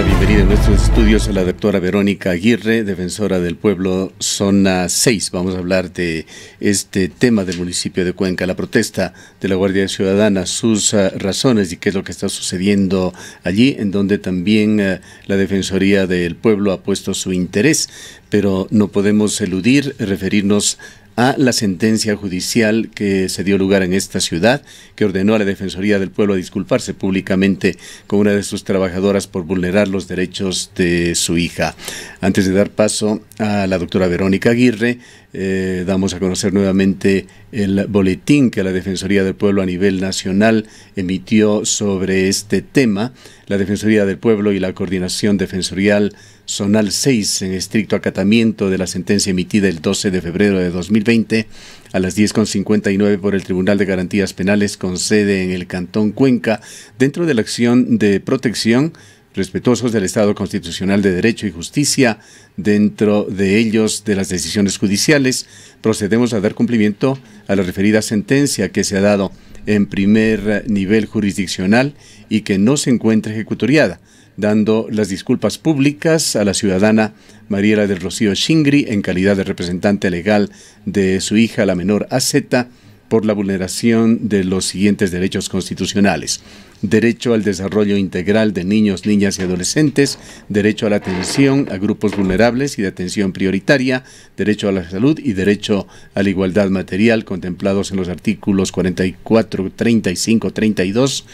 bienvenida a nuestros estudios a la doctora Verónica Aguirre, defensora del pueblo Zona 6. Vamos a hablar de este tema del municipio de Cuenca, la protesta de la Guardia Ciudadana, sus eh, razones y qué es lo que está sucediendo allí, en donde también eh, la Defensoría del Pueblo ha puesto su interés, pero no podemos eludir referirnos a a la sentencia judicial que se dio lugar en esta ciudad, que ordenó a la Defensoría del Pueblo a disculparse públicamente con una de sus trabajadoras por vulnerar los derechos de su hija. Antes de dar paso a la doctora Verónica Aguirre. Eh, damos a conocer nuevamente el boletín que la Defensoría del Pueblo a nivel nacional emitió sobre este tema. La Defensoría del Pueblo y la Coordinación Defensorial Zonal 6, en estricto acatamiento de la sentencia emitida el 12 de febrero de 2020 a las 10.59 por el Tribunal de Garantías Penales con sede en el Cantón Cuenca, dentro de la acción de protección respetuosos del Estado Constitucional de Derecho y Justicia, dentro de ellos de las decisiones judiciales, procedemos a dar cumplimiento a la referida sentencia que se ha dado en primer nivel jurisdiccional y que no se encuentra ejecutoriada, dando las disculpas públicas a la ciudadana Mariela del Rocío Chingri, en calidad de representante legal de su hija, la menor AZ, por la vulneración de los siguientes derechos constitucionales derecho al desarrollo integral de niños, niñas y adolescentes, derecho a la atención a grupos vulnerables y de atención prioritaria, derecho a la salud y derecho a la igualdad material contemplados en los artículos 44, 35, 32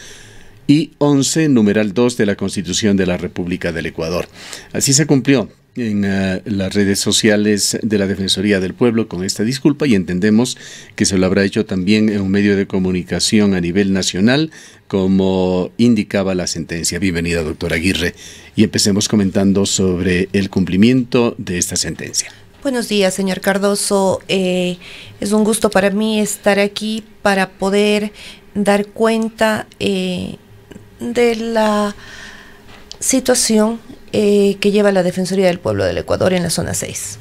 y 11, numeral 2 de la Constitución de la República del Ecuador. Así se cumplió en eh, las redes sociales de la Defensoría del Pueblo con esta disculpa y entendemos que se lo habrá hecho también en un medio de comunicación a nivel nacional, como indicaba la sentencia. Bienvenida, doctora Aguirre, y empecemos comentando sobre el cumplimiento de esta sentencia. Buenos días, señor Cardoso. Eh, es un gusto para mí estar aquí para poder dar cuenta eh, de la situación eh, que lleva la Defensoría del Pueblo del Ecuador en la zona 6.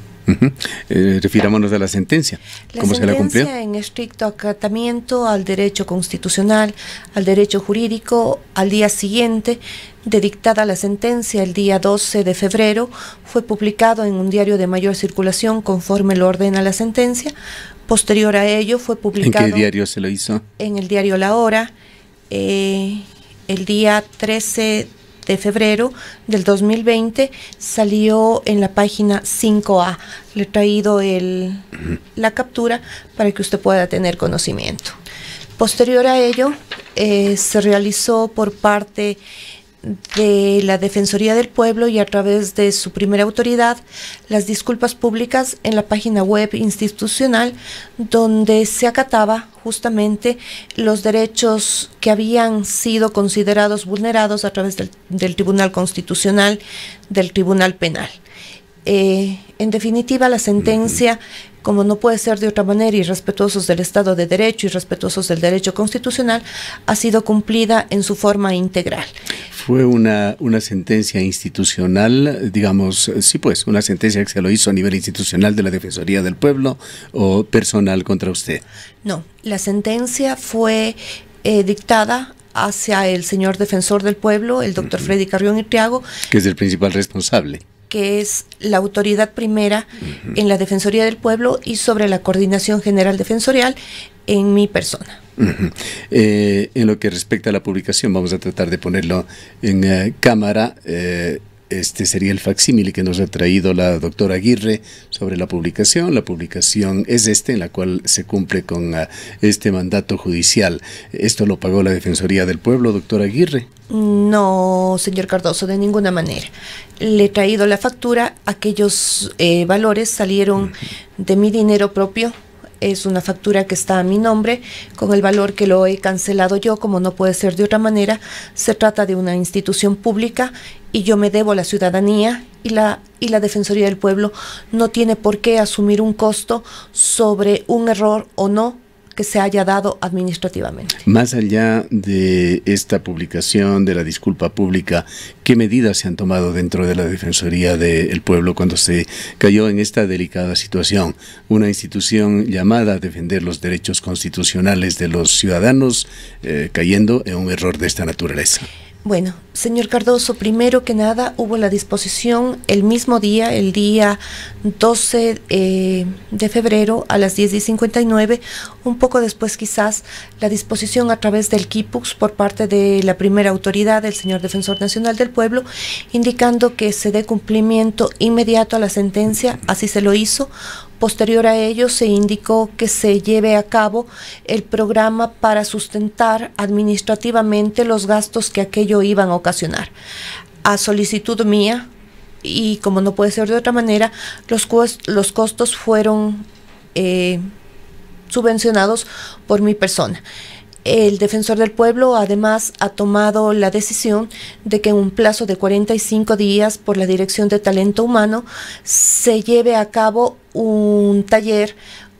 Eh, refirámonos a la sentencia. ¿Cómo se la cumplió? en estricto acatamiento al derecho constitucional, al derecho jurídico, al día siguiente de dictada la sentencia, el día 12 de febrero, fue publicado en un diario de mayor circulación conforme lo ordena la sentencia. Posterior a ello fue publicado... ¿En qué diario se lo hizo? En el diario La Hora, eh, el día 13 de febrero del 2020 salió en la página 5A. Le he traído el, la captura para que usted pueda tener conocimiento. Posterior a ello, eh, se realizó por parte de la Defensoría del Pueblo y a través de su primera autoridad las disculpas públicas en la página web institucional donde se acataba justamente los derechos que habían sido considerados vulnerados a través del, Tribunal Constitucional, del Tribunal Penal. Eh, en definitiva, la sentencia como no puede ser de otra manera, y respetuosos del Estado de Derecho y respetuosos del derecho constitucional, ha sido cumplida en su forma integral. Fue una, una sentencia institucional, digamos, sí pues, una sentencia que se lo hizo a nivel institucional de la Defensoría del Pueblo o personal contra usted. No, la sentencia fue eh, dictada hacia el señor defensor del pueblo, el doctor Freddy Carrión y Triago, Que es el principal responsable que es la autoridad primera en la Defensoría del Pueblo y sobre la Coordinación General Defensorial en mi persona. Eh, en lo que respecta a la publicación, vamos a tratar de ponerlo en eh, cámara. Eh, este sería el facsímile que nos ha traído la doctora Aguirre sobre la publicación. La publicación es este en la cual se cumple con ah, este mandato judicial. ¿Esto lo pagó la Defensoría del Pueblo, doctora Aguirre? No, señor Cardoso, de ninguna manera. Le he traído la factura. Aquellos eh, valores salieron de mi dinero propio es una factura que está a mi nombre con el valor que lo he cancelado yo, como no puede ser de otra manera. Se trata de una institución pública y yo me debo a la ciudadanía y la, y la Defensoría del Pueblo no tiene por qué asumir un costo sobre un error o no que se haya dado administrativamente. Más allá de esta publicación, de la disculpa pública, ¿qué medidas se han tomado dentro de la Defensoría del Pueblo cuando se cayó en esta delicada situación? Una institución llamada a defender los derechos constitucionales de los ciudadanos eh, cayendo en un error de esta naturaleza. Bueno, señor Cardoso, primero que nada hubo la disposición el mismo día, el día 12 eh, de febrero a las 10 y 59, un poco después quizás, la disposición a través del KIPUX por parte de la primera autoridad, el señor Defensor Nacional del Pueblo, indicando que se dé cumplimiento inmediato a la sentencia, así se lo hizo, Posterior a ello, se indicó que se lleve a cabo el programa para sustentar administrativamente los gastos que aquello iban a ocasionar. A solicitud mía, y como no puede ser de otra manera, los, costos fueron eh, subvencionados por mi persona. El defensor del pueblo además ha tomado la decisión de que en un plazo de 45 días por la Dirección de Talento Humano se lleve a cabo un taller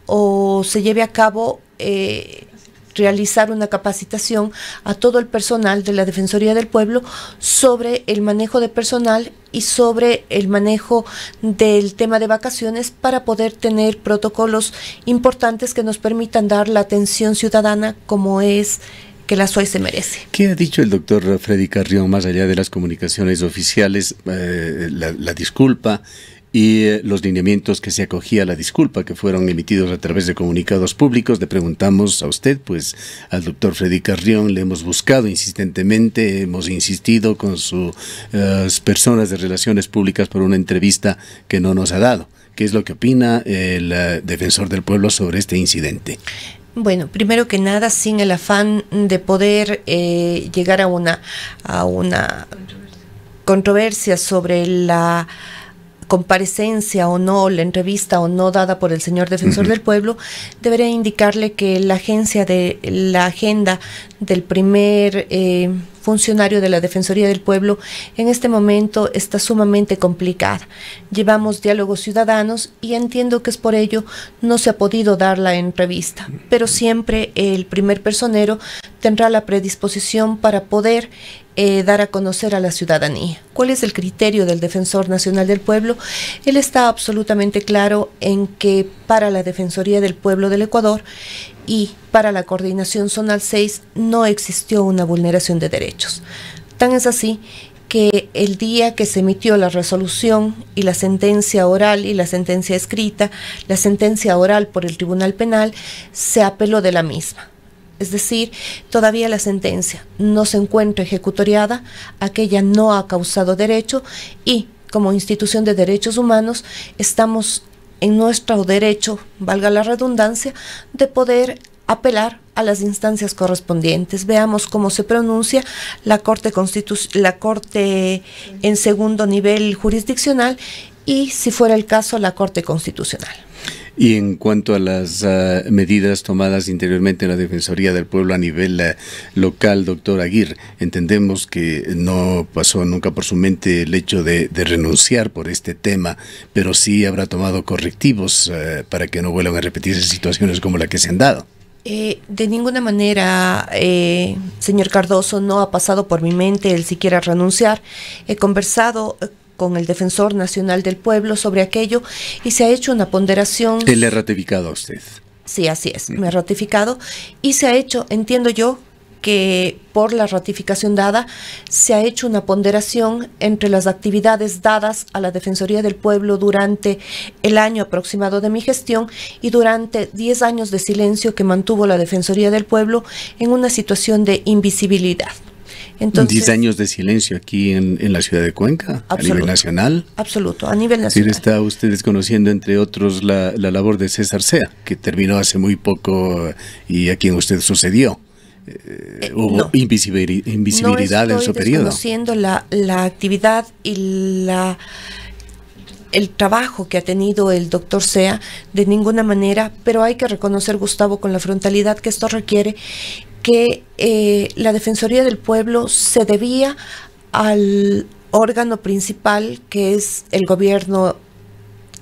o se lleve a cabo eh, realizar una capacitación a todo el personal de la Defensoría del Pueblo sobre el manejo de personal y sobre el manejo del tema de vacaciones para poder tener protocolos importantes que nos permitan dar la atención ciudadana como es que la SUAE se merece. ¿Qué ha dicho el doctor Freddy Carrión, más allá de las comunicaciones oficiales, eh, la, la, disculpa, y eh, los lineamientos que se acogía la disculpa que fueron emitidos a través de comunicados públicos. Le preguntamos a usted, pues al doctor Freddy Carrión, le hemos buscado insistentemente, hemos insistido con sus eh, personas de relaciones públicas por una entrevista que no nos ha dado. ¿Qué es lo que opina el eh, defensor del pueblo sobre este incidente? Bueno, primero que nada, sin el afán de poder llegar a una, a una controversia sobre la comparecencia o no, la entrevista o no dada por el señor defensor del pueblo, debería indicarle que la agencia de la agenda del primer eh, funcionario de la Defensoría del Pueblo en este momento está sumamente complicada. Llevamos diálogos ciudadanos y entiendo que es por ello no se ha podido dar la entrevista, pero siempre el primer personero tendrá la predisposición para poder eh, dar a conocer a la ciudadanía. ¿Cuál es el criterio del Defensor Nacional del Pueblo? Él está absolutamente claro en que para la Defensoría del Pueblo del Ecuador y para la Coordinación Zonal 6 no existió una vulneración de derechos. Tan es así que el día que se emitió la resolución y la sentencia oral y la sentencia escrita, la sentencia oral por el Tribunal Penal se apeló de la misma es decir, todavía la sentencia no se encuentra ejecutoriada, aquella no ha causado derecho y como institución de derechos humanos estamos en nuestro derecho, valga la redundancia, de poder apelar a las instancias correspondientes. Veamos cómo se pronuncia la Corte, la corte en segundo nivel jurisdiccional y, si fuera el caso, la Corte Constitucional. Y en cuanto a las ah, medidas tomadas interiormente en la Defensoría del Pueblo a nivel ah, local, doctor Aguirre, entendemos que no pasó nunca por su mente el hecho de, renunciar por este tema, pero sí habrá tomado correctivos ah, para que no vuelvan a repetirse situaciones como la que se han dado. Eh, de ninguna manera, eh, señor Cardoso, no ha pasado por mi mente el siquiera renunciar. He conversado con el Defensor Nacional del Pueblo sobre aquello y se ha hecho una ponderación. Él le ha ratificado a usted. Sí, así es, mm. me ha ratificado y se ha hecho, entiendo yo, que por la ratificación dada se ha hecho una ponderación entre las actividades dadas a la Defensoría del Pueblo durante el año aproximado de mi gestión y durante 10 años de silencio que mantuvo la Defensoría del Pueblo en una situación de invisibilidad. 10 años de silencio aquí en, en la ciudad de Cuenca, a nivel nacional. Absoluto, a nivel nacional. está usted desconociendo, entre otros, la, la labor de César Sea, que terminó hace muy poco eh, y a quien usted sucedió. Eh, eh, hubo invisibilidad en su periodo. Desconociendo la, la actividad y la el trabajo que ha tenido el doctor Sea de ninguna manera, pero hay que reconocer, Gustavo, con la frontalidad que esto requiere que eh, la Defensoría del Pueblo se debía al órgano principal que es el gobierno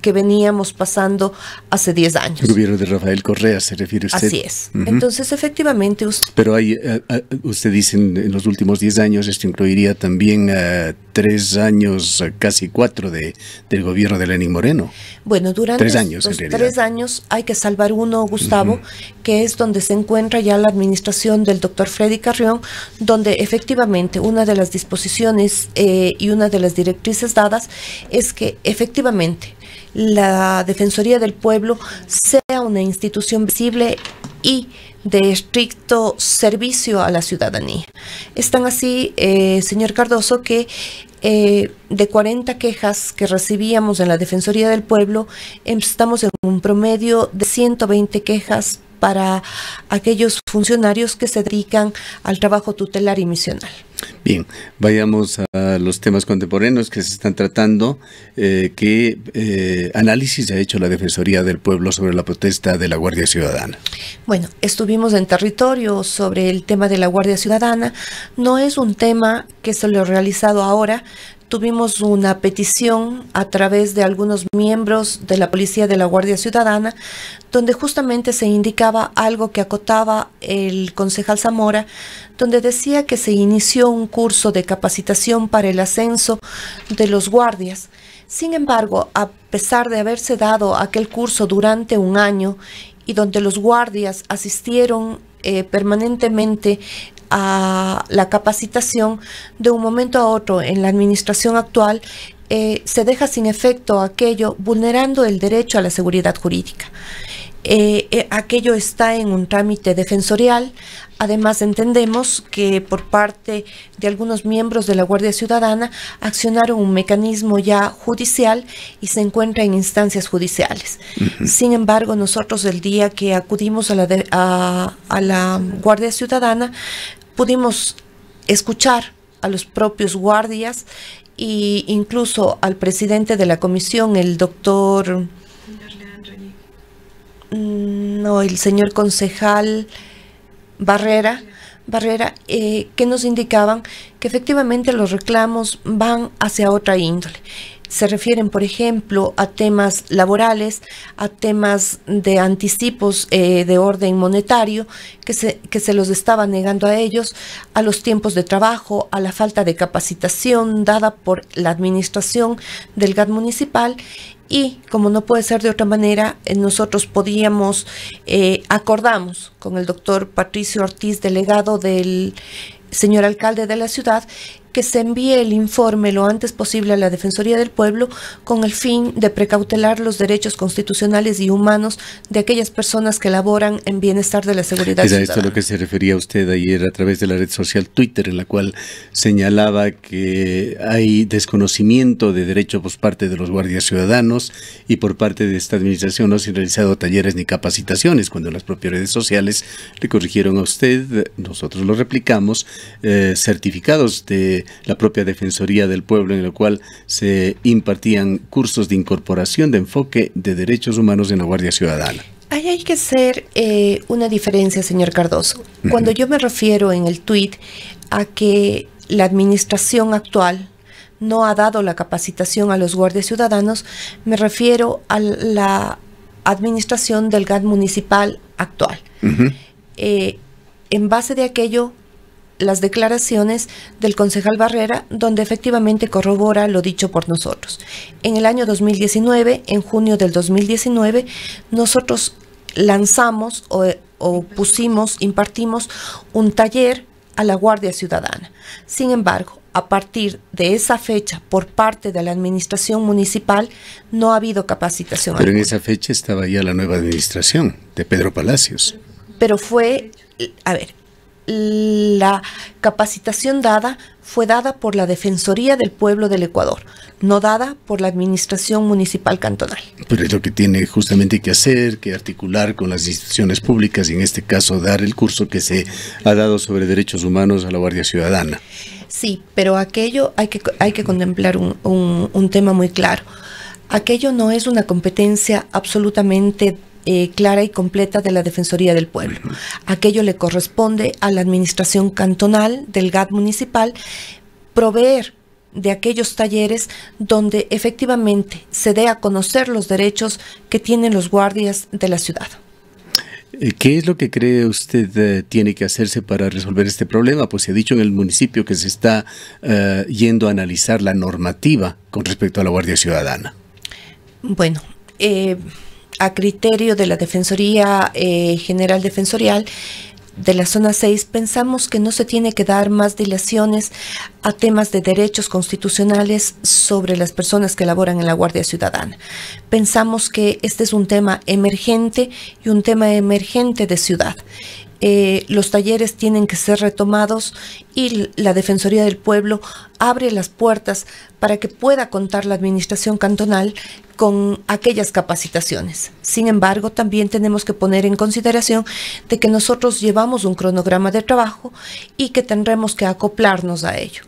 que veníamos pasando hace 10 años. gobierno de Rafael Correa, se refiere usted. Así es. Entonces, efectivamente. Usted... Pero hay, eh, eh, usted dice en, los últimos 10 años, esto incluiría también eh, tres años, casi cuatro, de, del gobierno de Lenín Moreno. Bueno, durante tres años, tres años hay que salvar uno, Gustavo, que es donde se encuentra ya la administración del doctor Freddy Carrión, donde efectivamente una de las disposiciones y una de las directrices dadas es que efectivamente la Defensoría del Pueblo sea una institución visible y de estricto servicio a la ciudadanía. Están así, eh, señor Cardoso, que eh, de 40 quejas que recibíamos en la Defensoría del Pueblo, em, estamos en un promedio de 120 quejas para aquellos funcionarios que se dedican al trabajo tutelar y misional. Bien, vayamos a los temas contemporáneos que se están tratando. Eh, ¿Qué eh, análisis ha hecho la Defensoría del Pueblo sobre la protesta de la Guardia Ciudadana? Bueno, estuvimos en territorio sobre el tema de la Guardia Ciudadana. No es un tema que se lo ha realizado ahora, tuvimos una petición a través de algunos miembros de la Policía de la Guardia Ciudadana, donde justamente se indicaba algo que acotaba el concejal Zamora, donde decía que se inició un curso de capacitación para el ascenso de los guardias. Sin embargo, a pesar de haberse dado aquel curso durante un año y donde los guardias asistieron eh, permanentemente a la capacitación de un momento a otro en la administración actual eh, se deja sin efecto aquello vulnerando el derecho a la seguridad jurídica. Eh, eh, aquello está en un trámite defensorial. Además, entendemos que por parte de algunos miembros de la Guardia Ciudadana accionaron un mecanismo ya judicial y se encuentra en instancias judiciales. Sin embargo, nosotros el día que acudimos a la, a la Guardia Ciudadana Pudimos escuchar a los propios guardias e incluso al presidente de la comisión, el doctor... Mm, no, el señor concejal Barrera, Barrera eh, que nos indicaban que efectivamente los reclamos van hacia otra índole se refieren, por ejemplo, a temas laborales, a temas de anticipos eh, de orden monetario que se, que se los estaba negando a ellos, a los tiempos de trabajo, a la falta de capacitación dada por la administración del GAT municipal y como no puede ser de otra manera, eh, nosotros podíamos, eh, acordamos con el doctor Patricio Ortiz, delegado del señor alcalde de la ciudad, que se envíe el informe lo antes posible a la Defensoría del Pueblo con el fin de precautelar los derechos constitucionales y humanos de aquellas personas que laboran en bienestar de la seguridad. Era esto a lo que se refería usted ayer a través de la red social Twitter, en la cual señalaba que hay desconocimiento de derecho por parte de los guardias ciudadanos y por parte de esta administración no se han realizado talleres ni capacitaciones, cuando las propias redes sociales le corrigieron a usted, nosotros lo replicamos, eh, certificados de la propia Defensoría del Pueblo, en la cual se impartían cursos de incorporación de enfoque de derechos humanos en la Guardia Ciudadana. Ahí hay que hacer eh, una diferencia, señor Cardoso. Cuando yo me refiero en el tuit a que la administración actual no ha dado la capacitación a los guardias ciudadanos, me refiero a la administración del GAT municipal actual. Eh, en base de aquello, las declaraciones del concejal Barrera, donde efectivamente corrobora lo dicho por nosotros. En el año 2019, en junio del 2019, nosotros lanzamos o, pusimos, impartimos un taller a la Guardia Ciudadana. Sin embargo, a partir de esa fecha por parte de la administración municipal no ha habido capacitación. Pero en esa fecha estaba ya la nueva administración de Pedro Palacios. Pero fue, a ver, la capacitación dada fue dada por la Defensoría del Pueblo del Ecuador, no dada por la Administración Municipal Cantonal. Pero pues es lo que tiene justamente que hacer, que articular con las instituciones públicas y en este caso dar el curso que se ha dado sobre derechos humanos a la Guardia Ciudadana. Sí, pero aquello hay que, hay que contemplar un, un, un tema muy claro. Aquello no es una competencia absolutamente eh, clara y completa de la Defensoría del Pueblo. Aquello le corresponde a la Administración Cantonal del GAT Municipal proveer de aquellos talleres donde efectivamente se dé a conocer los derechos que tienen los guardias de la ciudad. Eh, ¿Qué es lo que cree usted eh, tiene que hacerse para resolver este problema? Pues se ha dicho en el municipio que se está yendo a analizar la normativa con respecto a la Guardia Ciudadana. Bueno, eh, a criterio de la Defensoría eh, General Defensorial de la zona 6, pensamos que no se tiene que dar más dilaciones a temas de derechos constitucionales sobre las personas que laboran en la Guardia Ciudadana. Pensamos que este es un tema emergente y un tema emergente de ciudad eh, los talleres tienen que ser retomados y la Defensoría del Pueblo abre las puertas para que pueda contar la Administración Cantonal con aquellas capacitaciones. Sin embargo, también tenemos que poner en consideración de que nosotros llevamos un cronograma de trabajo y que tendremos que acoplarnos a ello.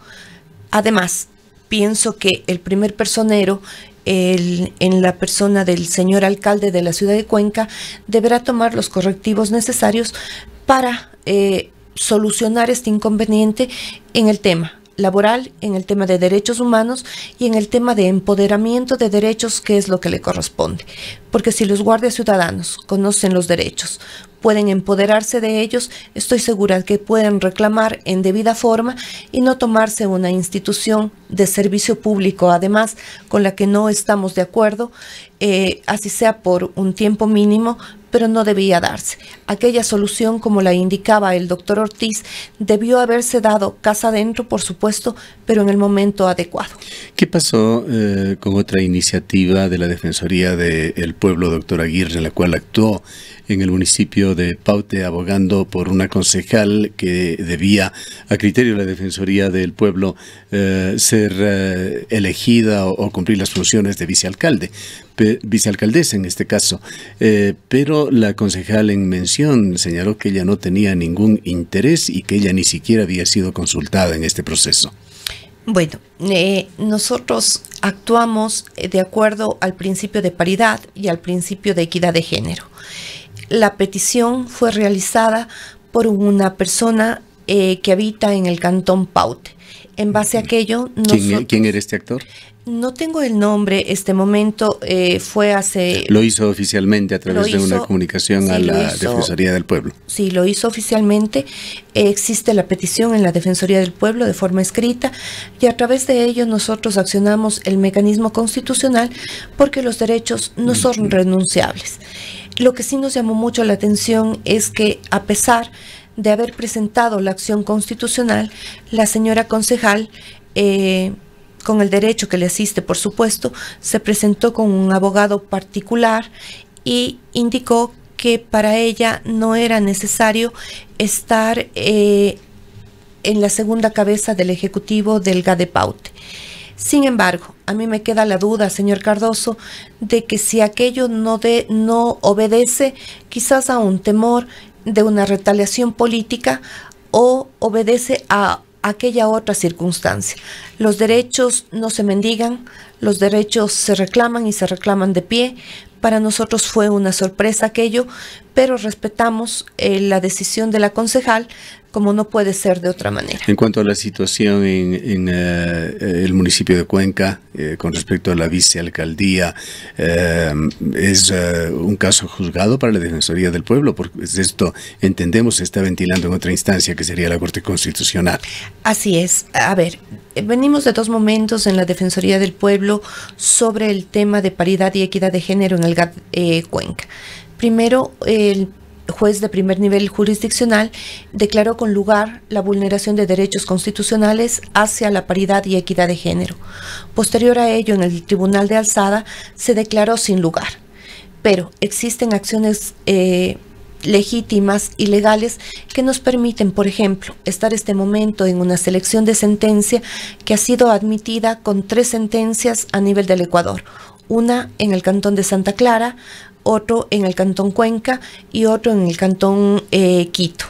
Además, pienso que el primer personero en la persona del señor alcalde de la ciudad de Cuenca deberá tomar los correctivos necesarios para eh, solucionar este inconveniente en el tema laboral, en el tema de derechos humanos y en el tema de empoderamiento de derechos, que es lo que le corresponde. Porque si los guardias ciudadanos conocen los derechos, pueden empoderarse de ellos, estoy segura que pueden reclamar en debida forma y no tomarse una institución de servicio público, además, con la que no estamos de acuerdo, eh, así sea por un tiempo mínimo, pero no debía darse. Aquella solución, como la indicaba el doctor Ortiz, debió haberse dado casa adentro, por supuesto, pero en el momento adecuado. ¿Qué pasó eh, con otra iniciativa de la Defensoría del Pueblo, doctor Aguirre, en la cual actuó en el municipio de Paute abogando por una concejal que debía, a criterio de la Defensoría del Pueblo, eh, ser eh, elegida o, cumplir las funciones de vicealcalde, vicealcaldesa en este caso. Eh, pero la concejal en mención señaló que ella no tenía ningún interés y que ella ni siquiera había sido consultada en este proceso. Bueno, nosotros actuamos de acuerdo al principio de paridad y al principio de equidad de género. La petición fue realizada por una persona eh, que habita en el cantón Paute. En base a aquello... E-, nosotros, ¿Quién, era este actor? No tengo el nombre, este momento eh, fue hace... Lo hizo oficialmente a través de una comunicación a la Defensoría del Pueblo. Sí, lo hizo oficialmente. existe la petición en la Defensoría del Pueblo de forma escrita y a través de ello nosotros accionamos el mecanismo constitucional porque los derechos no son renunciables. Lo que sí nos llamó mucho la atención es que a pesar de haber presentado la acción constitucional, la señora concejal, eh, con el derecho que le asiste, por supuesto, se presentó con un abogado particular y indicó que para ella no era necesario estar eh, en la segunda cabeza del Ejecutivo del GADEPAUTE. Sin embargo, a mí me queda la duda, señor Cardoso, de que si aquello no, de, no obedece quizás a un temor de una retaliación política o obedece a aquella otra circunstancia. Los derechos no se mendigan, los derechos se reclaman y se reclaman de pie. Para nosotros fue una sorpresa aquello, pero respetamos eh, la decisión de la concejal como no puede ser de otra manera. En cuanto a la situación en, eh, eh, el municipio de Cuenca, eh, con respecto a la vicealcaldía, ¿es un caso juzgado para la Defensoría del Pueblo? Porque esto, entendemos, se está ventilando en otra instancia que sería la Corte Constitucional. Así es. A ver, venimos de dos momentos en la Defensoría del Pueblo sobre el tema de paridad y equidad de género en el GAT Cuenca. Primero, el juez de primer nivel jurisdiccional declaró con lugar la vulneración de derechos constitucionales hacia la paridad y equidad de género. Posterior a ello, en el Tribunal de Alzada se declaró sin lugar. Pero existen acciones eh, legítimas y legales que nos permiten, por ejemplo, estar este momento en una selección de sentencia que ha sido admitida con tres sentencias a nivel del Ecuador. Una en el Cantón de Santa Clara, otro en el Cantón Cuenca y otro en el Cantón eh, Quito.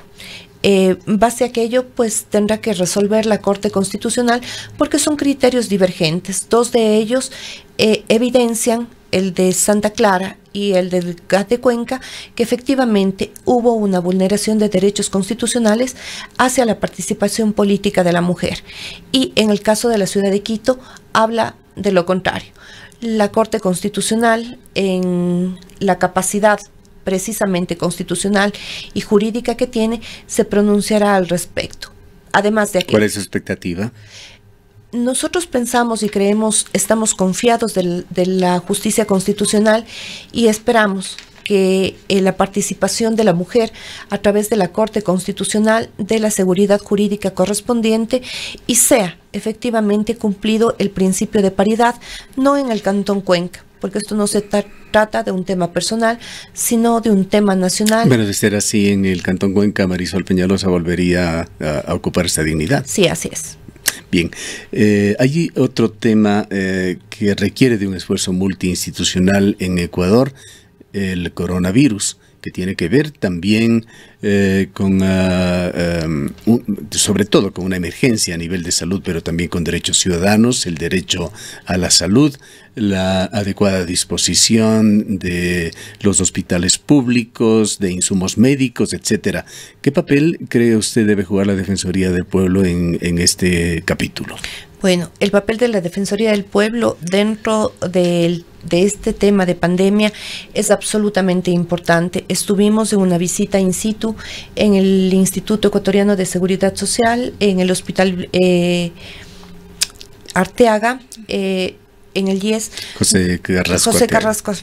Eh, base a aquello, pues tendrá que resolver la Corte Constitucional porque son criterios divergentes. Dos de ellos eh, evidencian el de Santa Clara y el del GAT de Cuenca, que efectivamente hubo una vulneración de derechos constitucionales hacia la participación política de la mujer. Y en el caso de la ciudad de Quito, habla de lo contrario la Corte Constitucional en la capacidad precisamente constitucional y jurídica que tiene, se pronunciará al respecto. Además de ¿Cuál es su expectativa? Nosotros pensamos y creemos, estamos confiados de la justicia constitucional y esperamos que eh, la participación de la mujer a través de la Corte Constitucional de la seguridad jurídica correspondiente y sea efectivamente cumplido el principio de paridad, no en el Cantón Cuenca porque esto no se trata de un tema personal, sino de un tema nacional. Bueno, de ser así, en el Cantón Cuenca, Marisol Peñalosa volvería a, ocupar esa dignidad. Sí, así es. Bien, hay eh, otro tema eh, que requiere de un esfuerzo multiinstitucional en Ecuador, el coronavirus, que tiene que ver también eh, con, ah, em, sobre todo con una emergencia a nivel de salud, pero también con derechos ciudadanos, el derecho a la salud, la adecuada disposición de los hospitales públicos, de insumos médicos, etcétera. ¿Qué papel cree usted debe jugar la Defensoría del Pueblo en este capítulo? Bueno, el papel de la Defensoría del Pueblo dentro de este tema de pandemia es absolutamente importante. Estuvimos en una visita in situ en el Instituto Ecuatoriano de Seguridad Social, en el Hospital eh, Arteaga. Eh, en el 10 José Carrasco,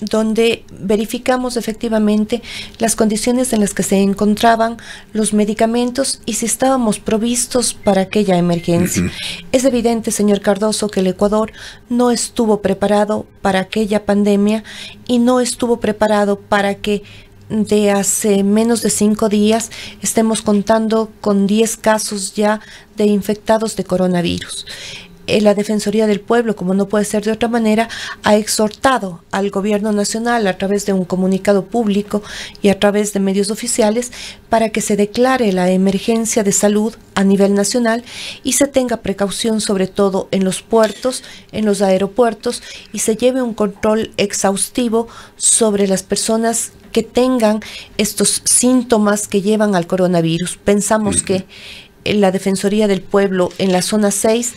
donde verificamos efectivamente las condiciones en las que se encontraban los medicamentos y si estábamos provistos para aquella emergencia. Es evidente, señor Cardoso, que el Ecuador no estuvo preparado para aquella pandemia y no estuvo preparado para que de hace menos de cinco días estemos contando con 10 casos ya de infectados de coronavirus. Eh, la Defensoría del Pueblo, como no puede ser de otra manera, ha exhortado al gobierno nacional a través de un comunicado público y a través de medios oficiales para que se declare la emergencia de salud a nivel nacional y se tenga precaución sobre todo en los puertos, en los aeropuertos y se lleve un control exhaustivo sobre las personas que tengan estos síntomas que llevan al coronavirus. Pensamos que eh, la Defensoría del Pueblo en la zona 6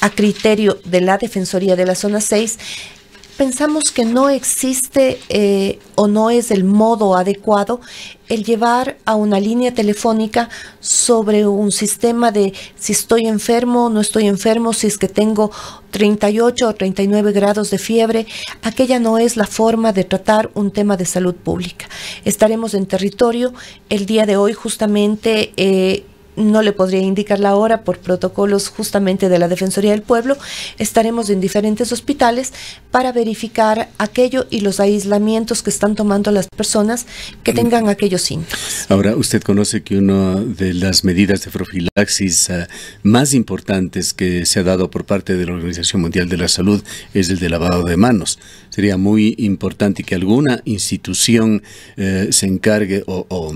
a criterio de la Defensoría de la Zona 6, pensamos que no existe eh, o no es el modo adecuado el llevar a una línea telefónica sobre un sistema de si estoy enfermo no estoy enfermo, si es que tengo 38 o 39 grados de fiebre. Aquella no es la forma de tratar un tema de salud pública. Estaremos en territorio. El día de hoy justamente eh, no le podría indicar la hora por protocolos justamente de la Defensoría del Pueblo, estaremos en diferentes hospitales para verificar aquello y los aislamientos que están tomando las personas que tengan aquellos síntomas. Ahora, usted conoce que una de las medidas de profilaxis ah, más importantes que se ha dado por parte de la Organización Mundial de la Salud es el de lavado de manos sería muy importante que alguna institución eh, se encargue o,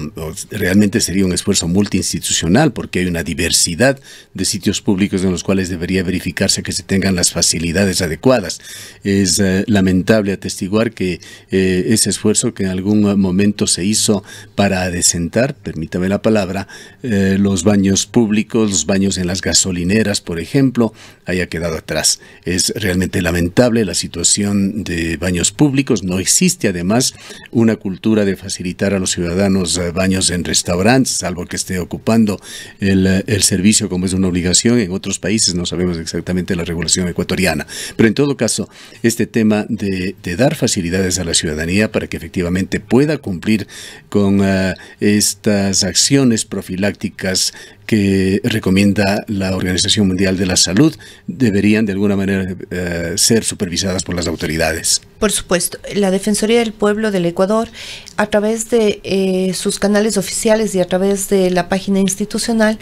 realmente sería un esfuerzo multiinstitucional porque hay una diversidad de sitios públicos en los cuales debería verificarse que se tengan las facilidades adecuadas. Es eh, lamentable atestiguar que eh, ese esfuerzo que en algún momento se hizo para adecentar, permítame la palabra, los baños públicos, los baños en las gasolineras, por ejemplo, haya quedado atrás. Es realmente lamentable la situación de baños públicos. No existe además una cultura de facilitar a los ciudadanos eh, baños en restaurantes, salvo que esté ocupando eh, el, servicio como es una obligación. En otros países no sabemos exactamente la regulación ecuatoriana. Pero en todo caso, este tema de, dar facilidades a la ciudadanía para que efectivamente pueda cumplir con eh, estas acciones profilácticas que recomienda la Organización Mundial de la Salud deberían de alguna manera eh, ser supervisadas por las autoridades. Por supuesto, la Defensoría del Pueblo del Ecuador, a través de eh, sus canales oficiales y a través de la página institucional,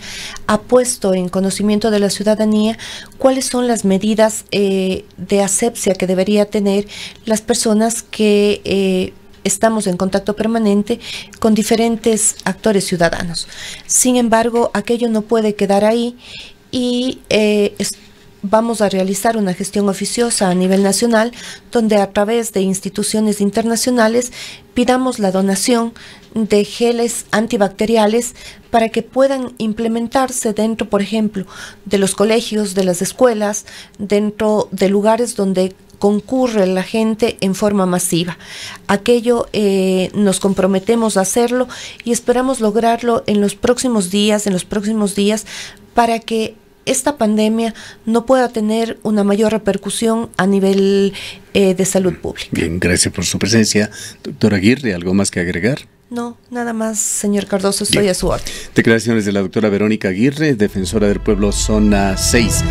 ha puesto en conocimiento de la ciudadanía cuáles son las medidas eh, de asepsia que debería tener las personas que estamos en contacto permanente con diferentes actores ciudadanos. Sin embargo, aquello no puede quedar ahí y eh, vamos a realizar una gestión oficiosa a nivel nacional donde a través de instituciones internacionales pidamos la donación de geles antibacteriales para que puedan implementarse dentro, por ejemplo, de los colegios, de las escuelas, dentro de lugares donde concurre la gente en forma masiva. Aquello eh, nos comprometemos a hacerlo y esperamos lograrlo en los próximos días, en los próximos días, para que esta pandemia no pueda tener una mayor repercusión a nivel eh, de salud pública. Bien, gracias por su presencia. Doctora Aguirre, ¿algo más que agregar? No, nada más, señor Cardoso, estoy a su orden. Declaraciones de la doctora Verónica Aguirre, defensora del pueblo Zona 6.